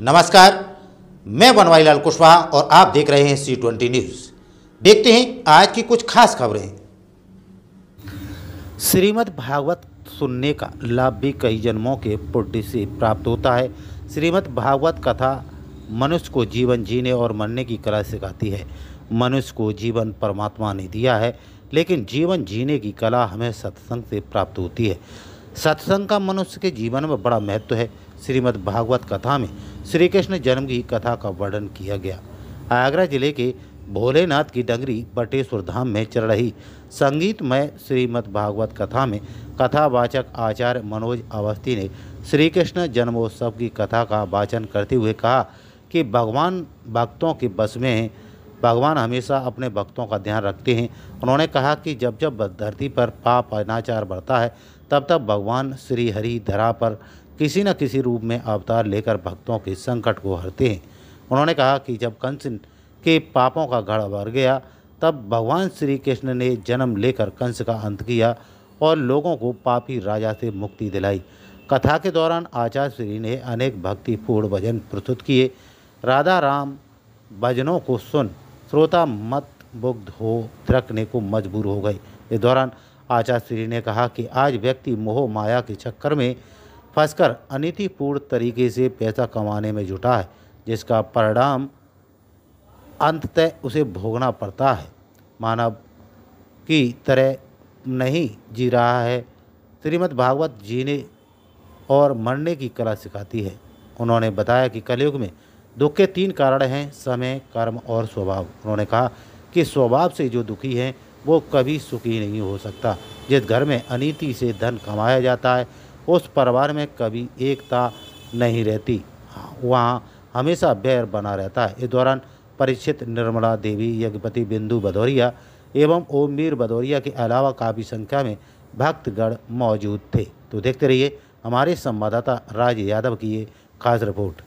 नमस्कार मैं बनवारी लाल कुशवाहा और आप देख रहे हैं सी ट्वेंटी न्यूज़ देखते हैं आज की कुछ खास खबरें श्रीमद् भागवत सुनने का लाभ भी कई जन्मों के पुण्य से प्राप्त होता है श्रीमद् भागवत कथा मनुष्य को जीवन जीने और मरने की कला सिखाती है मनुष्य को जीवन परमात्मा ने दिया है लेकिन जीवन जीने की कला हमें सत्संग से प्राप्त होती है सत्संग का मनुष्य के जीवन में बड़ा महत्व है श्रीमद् भागवत कथा में श्री कृष्ण जन्म की कथा का वर्णन किया गया आगरा जिले के भोलेनाथ की डगरी बटेश्वर धाम में चल रही संगीतमय श्रीमद् भागवत कथा में कथावाचक आचार्य मनोज अवस्थी ने श्री कृष्ण जन्मोत्सव की कथा का वाचन करते हुए कहा कि भगवान भक्तों के बस में हैं भगवान हमेशा अपने भक्तों का ध्यान रखते हैं उन्होंने कहा कि जब जब धरती पर पाप अनाचार बढ़ता है तब तब भगवान श्री हरि धरा पर किसी न किसी रूप में अवतार लेकर भक्तों के संकट को हरते हैं उन्होंने कहा कि जब कंस के पापों का घड़ भर गया तब भगवान श्री कृष्ण ने जन्म लेकर कंस का अंत किया और लोगों को पापी राजा से मुक्ति दिलाई कथा के दौरान आचार्य श्री ने अनेक भक्तिपूर्ण भजन प्रस्तुत किए राधा राम भजनों को सुन श्रोता मत बुग्ध हो त्रकने को मजबूर हो गए इस दौरान आचार्य श्री ने कहा कि आज व्यक्ति मोह माया के चक्कर में फंसकर अनितिपूर्ण तरीके से पैसा कमाने में जुटा है जिसका परिणाम अंततः उसे भोगना पड़ता है मानव की तरह नहीं जी रहा है श्रीमद् भागवत जीने और मरने की कला सिखाती है उन्होंने बताया कि कलयुग में दुख के तीन कारण हैं समय कर्म और स्वभाव उन्होंने कहा कि स्वभाव से जो दुखी हैं वो कभी सुखी नहीं हो सकता जिस घर में अनीति से धन कमाया जाता है उस परिवार में कभी एकता नहीं रहती हाँ, वहाँ हमेशा बैर बना रहता है इस दौरान परिचित निर्मला देवी यज्ञपति बिंदु भदौरिया एवं ओमवीर भदौरिया के अलावा काफ़ी संख्या में भक्तगण मौजूद थे तो देखते रहिए हमारे संवाददाता राज यादव की ये खास रिपोर्ट